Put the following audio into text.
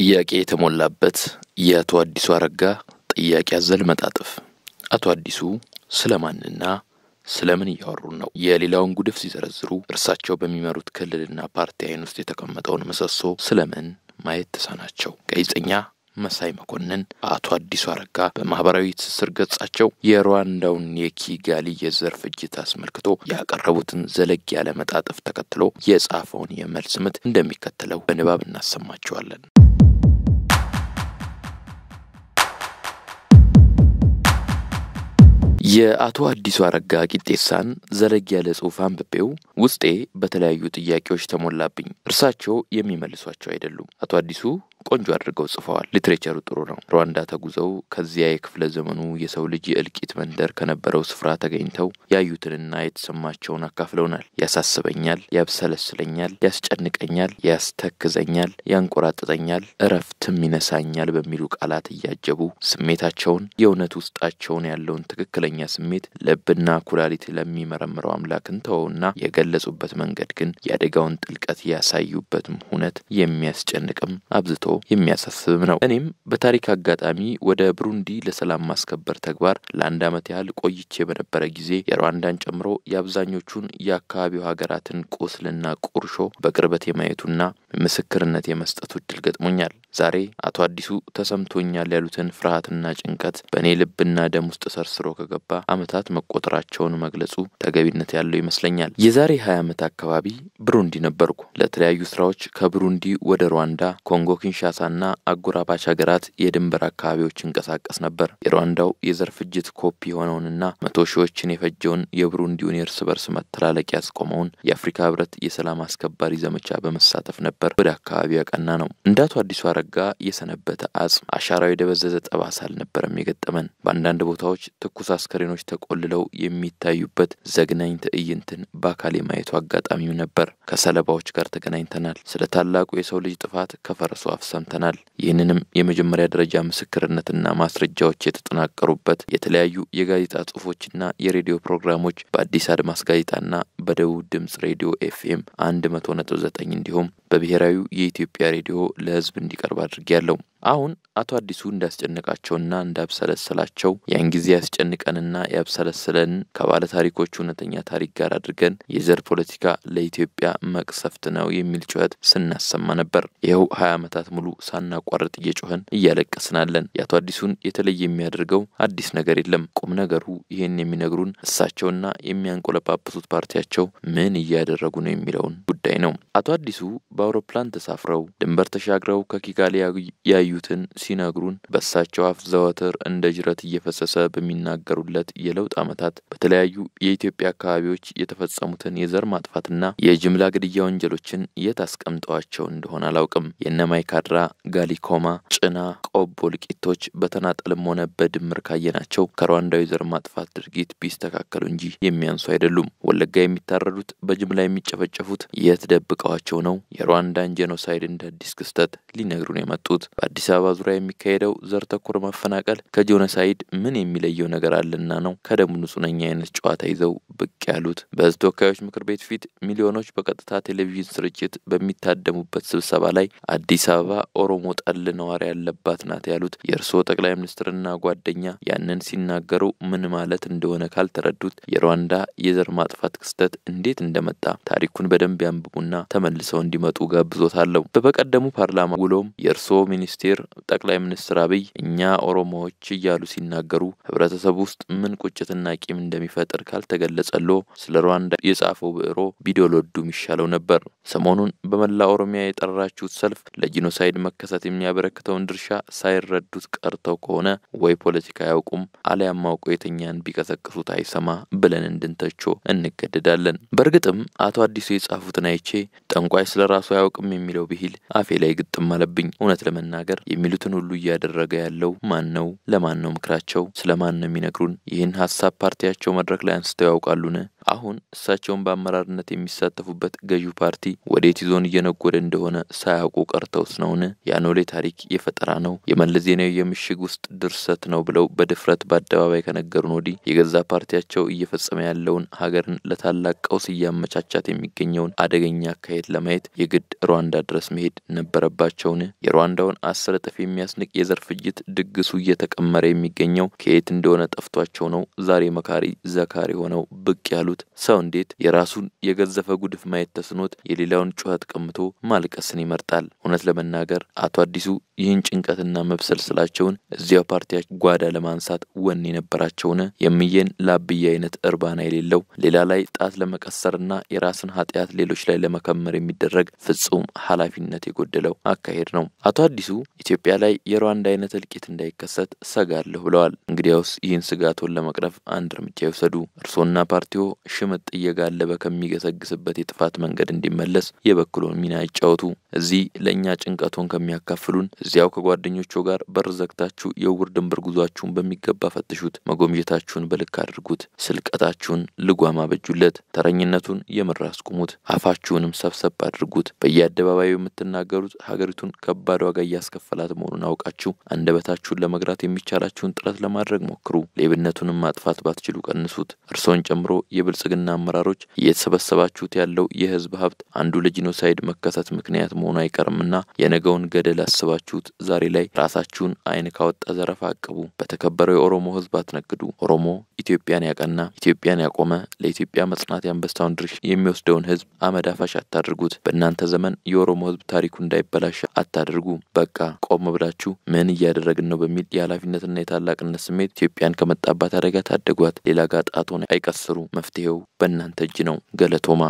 ጥያቄ የተሞላበት የአቶ አዲሱ አረጋ ጥያቄ አዘል መጣጥፍ። አቶ አዲሱ ስለ ማንና ስለ ምን እያወሩን ነው? የሌላውን ጉድፍ ሲዘረዝሩ እርሳቸው በሚመሩት ክልልና ፓርቲ አይን ውስጥ የተቀመጠውን ምሰሶ ስለ ምን ማየት ተሳናቸው? ጋዜጠኛ መሳይ መኮንን አቶ አዲሱ አረጋ በማህበራዊ ትስስር ገጻቸው የሩዋንዳውን የኪጋሊ የዘር ፍጅት አስመልክቶ ያቀረቡትን ዘለግ ያለ መጣጥፍ ተከትሎ የጻፈውን የመልስ ምት እንደሚከተለው በንባብ እናሰማቸዋለን። የአቶ አዲሱ አረጋ ቂጤሳን ዘለግ ያለ ጽሑፍ አንብቤው ውስጤ በተለያዩ ጥያቄዎች ተሞላብኝ። እርሳቸው የሚመልሷቸው አይደሉም። አቶ አዲሱ ቆንጆ አድርገው ጽፈዋል። ሊትሬቸሩ ጥሩ ነው። ሩዋንዳ ተጉዘው ከዚያ የክፍለ ዘመኑ የሰው ልጅ የእልቂት መንደር ከነበረው ስፍራ ተገኝተው ያዩትንና የተሰማቸውን አካፍለውናል። ያሳስበኛል፣ ያብሰለስለኛል፣ ያስጨንቀኛል፣ ያስተክዘኛል፣ ያንቆራጥጠኛል፣ እረፍትም ይነሳኛል በሚሉ ቃላት እያጀቡ ስሜታቸውን የእውነት ውስጣቸውን ያለውን ትክክለኛ ስሜት ልብና ኩላሊት ለሚመረምረው አምላክን ተወውና የገለጹበት መንገድ ግን የአደጋውን ጥልቀት ያሳዩበትም ሁነት የሚያስጨንቅም አብዝቶ የሚያሳስብም ነው። እኔም በታሪክ አጋጣሚ ወደ ብሩንዲ ለሰላም ማስከበር ተግባር ለአንድ ዓመት ያህል ቆይቼ በነበረ ጊዜ የሩዋንዳን ጨምሮ የአብዛኞቹን የአካባቢው ሀገራትን ቁስልና ቁርሾ በቅርበት የማየቱና ምስክርነት የመስጠቱ እድል ገጥሞኛል። ዛሬ አቶ አዲሱ ተሰምቶኛል ያሉትን ፍርሃትና ጭንቀት በእኔ ልብና ደም ውስጥ ሰርስሮ ከገባ ዓመታት መቆጠራቸውን መግለጹ ተገቢነት ያለው ይመስለኛል። የዛሬ 20 ዓመት አካባቢ ብሩንዲ ነበርኩ። ለተለያዩ ስራዎች ከብሩንዲ ወደ ሩዋንዳ፣ ኮንጎ ኪንሻሳና አጎራባች ሀገራት የድንበር አካባቢዎች ይንቀሳቀስ ነበር። የሩዋንዳው የዘር ፍጅት ኮፒ የሆነውንና መቶ ሺዎችን የፈጀውን የብሩንዲውን የእርስ በርስ መተላለቅ ያስቆመውን የአፍሪካ ህብረት የሰላም አስከባሪ ዘመቻ በመሳተፍ ነበር ወደ አካባቢው ያቀና ነው። እንደ አቶ አዲሱ አረጋ የሰነበተ አጽም አሻራው የደበዘዘ ጠባሳ አልነበረም የገጠመን። በአንዳንድ ቦታዎች ትኩስ አስከሬኖች ተቆልለው የሚታዩበት ዘግናኝ ትዕይንትን በአካል የማየቱ አጋጣሚም ነበር። ከሰለባዎች ጋር ተገናኝተናል። ስለ ታላቁ የሰው ልጅ ጥፋት ከፈረሱ አፍ ሰምተናል። ይህንንም የመጀመሪያ ደረጃ ምስክርነትና ማስረጃዎች የተጠናቀሩበት የተለያዩ የጋዜጣ ጽሁፎችና የሬዲዮ ፕሮግራሞች በአዲስ አድማስ ጋዜጣና በደቡብ ድምጽ ሬዲዮ ኤፍኤም አንድ መቶ ነጥብ ዘጠኝ እንዲሁም በብሔራዊ የኢትዮጵያ ሬዲዮ ለህዝብ እንዲቀርብ አድርጌ ያለው አሁን አቶ አዲሱ እንዳስጨነቃቸውና እንዳብሰለሰላቸው ያን ጊዜ ያስጨንቀንና ያብሰለሰለን ከባለ ታሪኮቹ እውነተኛ ታሪክ ጋር አድርገን የዘር ፖለቲካ ለኢትዮጵያ መቅሰፍት ነው የሚል ጩኸት ስናሰማ ነበር። ይኸው ሀያ ዓመታት ሙሉ ሳናቋረጥ እየጮኸን እያለቀስናለን። የአቶ አዲሱን የተለየ የሚያደርገው አዲስ ነገር የለም። ቁም ነገሩ ይህን የሚነግሩን እሳቸውና የሚያንቆለጳጵሱት ፓርቲያቸው ምን እያደረጉ ነው የሚለውን ጉዳይ ነው። አቶ አዲሱ በአውሮፕላን ተሳፍረው ድንበር ተሻግረው ከኪጋሊ ያዩትን ሲነግሩን በእሳቸው አፍ ዘወትር እንደ ጅረት እየፈሰሰ በሚናገሩለት የለውጥ ዓመታት በተለያዩ የኢትዮጵያ አካባቢዎች የተፈጸሙትን የዘር ማጥፋትና የጅምላ ግድያ ወንጀሎችን የት አስቀምጠዋቸው እንደሆነ አላውቅም። የነማይካድራ ጋሊኮማ፣ ጭና፣ ቆቦ ልቂቶች በተናጠልም ሆነ በድምር ካየናቸው ከሩዋንዳዊ ዘር ማጥፋት ድርጊት ቢስተካከሉ እንጂ የሚያንሱ አይደሉም። ወለጋ የሚታረዱት በጅምላ የሚጨፈጨፉት የት ደብቀዋቸው ነው? የሩዋንዳን ጄኖሳይድ እንደ አዲስ ክስተት ሊነግሩን የመጡት በአዲስ አበባ ዙሪያ የሚካሄደው ዘር ተኮር ማፈናቀል ከጆኖሳይድ ምን የሚለየው ነገር አለና ነው ከደሙ ንጹነኛ አይነት ጨዋታ ይዘው ብቅ ያሉት? በህዝብ ተወካዮች ምክር ቤት ፊት ሚሊዮኖች በቀጥታ ቴሌቪዥን ስርጭት በሚታደሙበት ስብሰባ ላይ አዲስ አበባ ኦሮሞ ጠል ነዋሪ ያለባት ናት ያሉት የእርስዎ ጠቅላይ ሚኒስትርና ጓደኛ ያንን ሲናገሩ ምን ማለት እንደሆነ ካልተረዱት የሩዋንዳ የዘር ማጥፋት ክስተት እንዴት እንደመጣ ታሪኩን በደንብ ያንብቡና ተመልሰው እንዲመጡ ጋብዞታለሁ። በበቀደሙ ፓርላማ ውሎም የእርስዎ ሚኒስቴር ጠቅላይ ሚኒስትር አብይ እኛ ኦሮሞዎች እያሉ ሲናገሩ ህብረተሰብ ውስጥ ምን ቁጭትና ቂም እንደሚፈጥር ካልተገለጸሎ ስለ ሩዋንዳ የጻፈው ብዕሮ ቢዶሎዱ የሚሻለው ነበር። ሰሞኑን በመላ ኦሮሚያ የጠራችሁት ሰልፍ ለጂኖሳይድ መከሰት የሚያበረክተውን ድርሻ ሳይረዱት ቀርተው ከሆነ ወይ ፖለቲካ አያውቁም አሊያም አውቀው የተኛን ቢቀሰቅሱት አይሰማ ብለን እንድንተቾ እንገደዳለን። በእርግጥም አቶ አዲሱ የጻፉትን አይቼ ጠንቋይ ስለ ራሱ አያውቅም የሚለው ብሂል አፌ ላይ ግጥም አለብኝ። እውነት ለመናገር የሚሉትን ሁሉ እያደረገ ያለው ማን ነው? ለማን ነው ምክራቸው? ስለ ማን ነው የሚነግሩን? ይህን ሀሳብ ፓርቲያቸው መድረክ ላይ አንስተው ያውቃሉን? አሁን እሳቸውን በአመራርነት የሚሳተፉበት ገዢው ፓርቲ ወዴት ይዞን እየነጎደ እንደሆነ ሳያውቁ ቀርተውስ ነውን? የአኖሌ ታሪክ የፈጠራ ነው፣ የመለስ ዜናዊ የምሽግ ውስጥ ድርሰት ነው ብለው በድፍረት በአደባባይ ከነገሩን ወዲህ የገዛ ፓርቲያቸው እየፈጸመ ያለውን ሀገርን ለታላቅ ቀውስ እያመቻቻት የሚገኘውን አደገኛ አካሄድ ለማየት የግድ ሩዋንዳ ድረስ መሄድ ነበረባቸውን? የሩዋንዳውን አስር እጥፍ የሚያስንቅ የዘር ፍጅት ድግሱ እየተቀመረ የሚገኘው ከየት እንደሆነ ጠፍቷቸው ነው ዛሬ መካሪ ዘካሪ ሆነው ብቅ ያሉት። ያሉት ሰው እንዴት የራሱን የገዘፈ ጉድፍ ማየት ተስኖት የሌላውን ጩኸት ቀምቶ ማልቀስን ይመርጣል? እውነት ለመናገር አቶ አዲሱ ይህን ጭንቀትና ስላቸውን እዚያው ፓርቲያ ጓዳ ለማንሳት ወኔ የነበራቸውን የምዬን ላብዬ አይነት እርባና የሌለው ሌላ ላይ ጣት ለመቀሰርና የራስን ኃጢአት ሌሎች ላይ ለመከመር የሚደረግ ፍጹም ኃላፊነት የጎደለው አካሄድ ነው። አቶ አዲሱ ኢትዮጵያ ላይ የሩዋንዳ አይነት እልቂት እንዳይከሰት ሰጋለሁ ብለዋል። እንግዲያውስ ይህን ስጋቶን ለመቅረፍ አንድ እርምጃ ይውሰዱ። እርስዎና ፓርቲዎ ሽምጥ እየጋለበ ከሚገሰግስበት የጥፋት መንገድ እንዲመለስ የበኩሎን ሚና ይጫወቱ። እዚህ ለእኛ ጭንቀቶን ከሚያካፍሉን፣ እዚያው ከጓደኞቹ ጋር በር ዘግታችሁ የውር ድንብር ጉዟችሁን በሚገባ ፈትሹት። መጎምጀታችሁን በልክ አድርጉት። ስልቀታችሁን ልጓም አበጁለት። ተረኝነቱን የምር አስቁሙት። አፋችሁንም ሰብሰብ አድርጉት። በየአደባባዩ የምትናገሩት ሀገሪቱን ከባድ ዋጋ እያስከፈላት መሆኑን አውቃችሁ አንደበታችሁን ለመግራት የሚቻላችሁን ጥረት ለማድረግ ሞክሩ። ሌብነቱንም ማጥፋት ባትችሉ ቀንሱት። እርሶን ጨምሮ የብል የብልጽግና አመራሮች እየተሰበሰባችሁት ያለው የህዝብ ሀብት አንዱ ለጂኖሳይድ መከሰት ምክንያት መሆኑ አይቀርምና የነገውን ገደል አስባችሁት ዛሬ ላይ ራሳችሁን አይን ካወጣ ዘረፋ አቅቡ። በተከበረው የኦሮሞ ህዝብ አትነግዱ። ኦሮሞ ኢትዮጵያን ያቀና፣ ኢትዮጵያን ያቆመ፣ ለኢትዮጵያ መጽናት የአንበሳውን ድርሻ የሚወስደውን ህዝብ አመዳፋሽ አታድርጉት። በእናንተ ዘመን የኦሮሞ ህዝብ ታሪኩ እንዳይበላሽ አታድርጉ። በቃ ቆም ብላችሁ ምን እያደረግን ነው በሚል የኃላፊነትና የታላቅነት ስሜት ኢትዮጵያን ከመጣባት አደጋ ታደጓት። ሌላ ጋጣቶን ጣቶን አይቀስሩ። መፍትሄ ይሄው በእናንተ እጅ ነው ገለቶማ